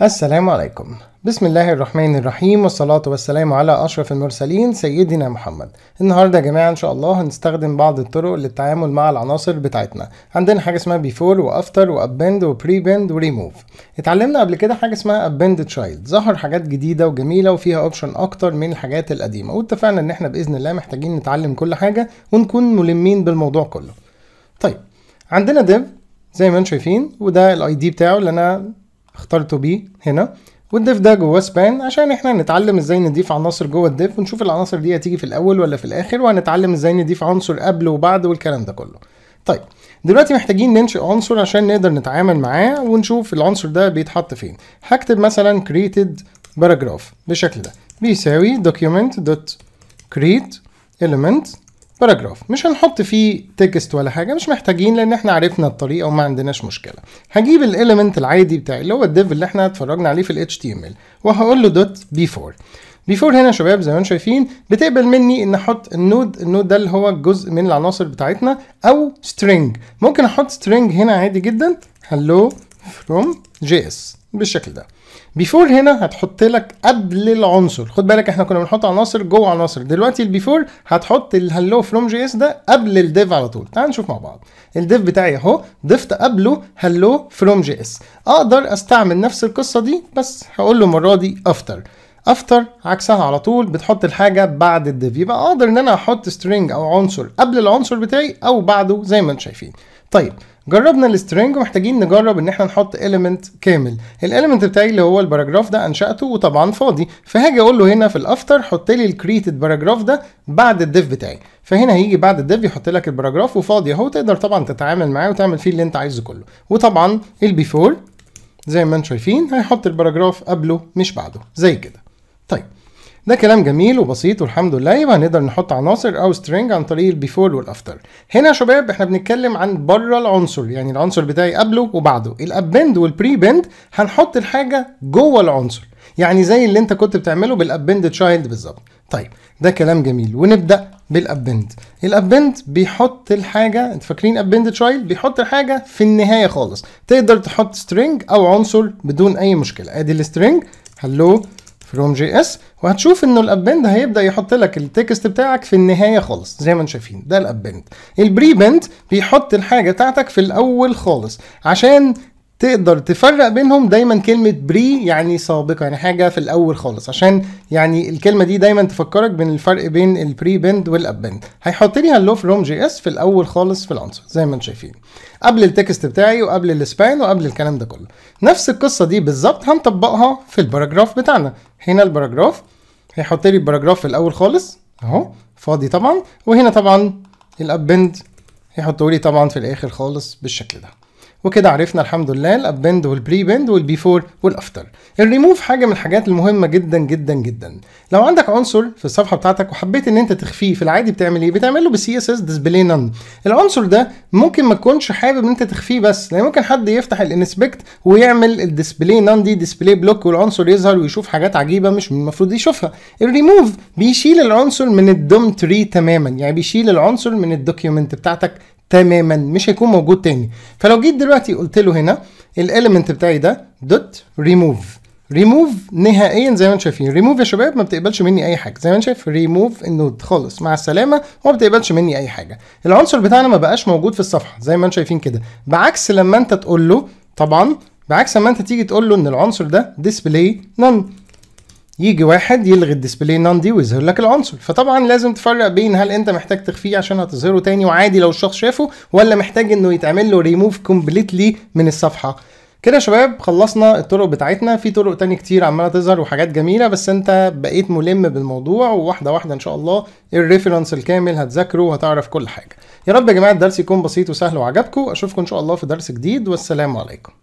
السلام عليكم بسم الله الرحمن الرحيم والصلاة والسلام على أشرف المرسلين سيدنا محمد النهاردة يا جماعة إن شاء الله هنستخدم بعض الطرق للتعامل مع العناصر بتاعتنا عندنا حاجة اسمها بيفور وأفتر وأبند وبريبند وريموف اتعلمنا قبل كده حاجة اسمها أبند تشايلد ظهر حاجات جديدة وجميلة وفيها أوبشن أكتر من الحاجات القديمة واتفقنا إن إحنا بإذن الله محتاجين نتعلم كل حاجة ونكون ملمين بالموضوع كله طيب عندنا ديف زي ما انتم شايفين وده الاي دي بتاعه اللي انا اخترته بي هنا والديف ده جواه سبان عشان احنا هنتعلم ازاي نضيف عناصر جوه الديف ونشوف العناصر دي هتيجي في الاول ولا في الاخر وهنتعلم ازاي نضيف عنصر قبل وبعد والكلام ده كله طيب دلوقتي محتاجين ننشئ عنصر عشان نقدر نتعامل معاه ونشوف العنصر ده بيتحط فين هكتب مثلا created paragraph بالشكل ده بيساوي document.createElement element باراجراف مش هنحط فيه تكست ولا حاجه مش محتاجين لان احنا عرفنا الطريقه وما عندناش مشكله هجيب الاليمنت العادي بتاعي اللي هو الديف اللي احنا اتفرجنا عليه في الاتش تي ام ال وهقول له دوت بيفور بيفور هنا يا شباب زي ما انتم شايفين بتقبل مني ان احط النود النود ده اللي هو جزء من العناصر بتاعتنا او سترينج ممكن احط سترينج هنا عادي جدا هلو فروم جي اس بالشكل ده بيفور هنا هتحط لك قبل العنصر خد بالك احنا كنا بنحط عناصر جوه عناصر دلوقتي البيفور هتحط الهلو فروم جي اس ده قبل الديف على طول تعال نشوف مع بعض الديف بتاعي اهو ضفت قبله هلو فروم جي اس اقدر استعمل نفس القصه دي بس هقول له المره دي افتر افتر عكسها على طول بتحط الحاجه بعد الديف يبقى اقدر ان انا احط سترينج او عنصر قبل العنصر بتاعي او بعده زي ما انتم شايفين طيب جربنا السترنج ومحتاجين نجرب ان احنا نحط element كامل الاليمنت بتاعي اللي هو الباراجراف ده انشاته وطبعا فاضي فهاجي اقول له هنا في الافتر حط لي الكريتد باراجراف ده بعد الديف بتاعي فهنا هيجي بعد الديف يحط لك الباراجراف وفاضي اهو تقدر طبعا تتعامل معاه وتعمل فيه اللي انت عايزه كله وطبعا البيفور زي ما انتم شايفين هيحط الباراجراف قبله مش بعده زي كده ده كلام جميل وبسيط والحمد لله يبقى هنقدر نحط عناصر او سترينج عن طريق البيفور والافتر هنا يا شباب احنا بنتكلم عن بره العنصر يعني العنصر بتاعي قبله وبعده الابند والبري بند هنحط الحاجه جوه العنصر يعني زي اللي انت كنت بتعمله بالابند تشايلد بالظبط طيب ده كلام جميل ونبدا بالابند الابند بيحط الحاجه انت فاكرين ابند تشايلد بيحط الحاجه في النهايه خالص تقدر تحط سترينج او عنصر بدون اي مشكله ادي السترينج هلو فروم جي اس وهتشوف انه الابند هيبدا يحط لك التكست بتاعك في النهايه خالص زي ما انتم شايفين ده الابند البريبند بيحط الحاجه بتاعتك في الاول خالص عشان تقدر تفرق بينهم دايما كلمة بري يعني سابقة يعني حاجة في الأول خالص عشان يعني الكلمة دي دايما تفكرك بين الفرق بين البري بند والأب بند هيحط لي هلو فروم جي اس في الأول خالص في العنصر زي ما انتم شايفين قبل التكست بتاعي وقبل السبان وقبل الكلام ده كله نفس القصة دي بالظبط هنطبقها في الباراجراف بتاعنا هنا الباراجراف هيحط لي الباراجراف في الأول خالص أهو فاضي طبعا وهنا طبعا بند هيحطه لي طبعا في الآخر خالص بالشكل ده وكده عرفنا الحمد لله الاب بند والبري بند والبيفور والافتر الريموف حاجه من الحاجات المهمه جدا جدا جدا لو عندك عنصر في الصفحه بتاعتك وحبيت ان انت تخفيه في العادي بتعمل ايه بتعمل له بالسي اس اس ديسبلاي نان العنصر ده ممكن ما تكونش حابب ان انت تخفيه بس لان ممكن حد يفتح الانسبكت ويعمل الديسبلاي نان دي ديسبلاي بلوك والعنصر يظهر ويشوف حاجات عجيبه مش المفروض يشوفها الريموف بيشيل العنصر من الدوم تري تماما يعني بيشيل العنصر من الدوكيومنت بتاعتك تماما مش هيكون موجود تاني فلو جيت دلوقتي قلت له هنا الاليمنت بتاعي ده دوت ريموف ريموف نهائيا زي ما انتم شايفين ريموف يا شباب ما بتقبلش مني اي حاجه زي ما انت شايف ريموف النود خالص مع السلامه وما بتقبلش مني اي حاجه العنصر بتاعنا ما بقاش موجود في الصفحه زي ما انتم شايفين كده بعكس لما انت تقول له طبعا بعكس لما انت تيجي تقول له ان العنصر ده ديسبلاي نون يجي واحد يلغي الديسبلاي نان دي ويظهر لك العنصر فطبعا لازم تفرق بين هل انت محتاج تخفيه عشان هتظهره تاني وعادي لو الشخص شافه ولا محتاج انه يتعمل له ريموف كومبليتلي من الصفحه كده يا شباب خلصنا الطرق بتاعتنا في طرق تاني كتير عماله تظهر وحاجات جميله بس انت بقيت ملم بالموضوع وواحده واحده ان شاء الله الريفرنس الكامل هتذاكره وهتعرف كل حاجه يا رب يا جماعه الدرس يكون بسيط وسهل وعجبكم اشوفكم ان شاء الله في درس جديد والسلام عليكم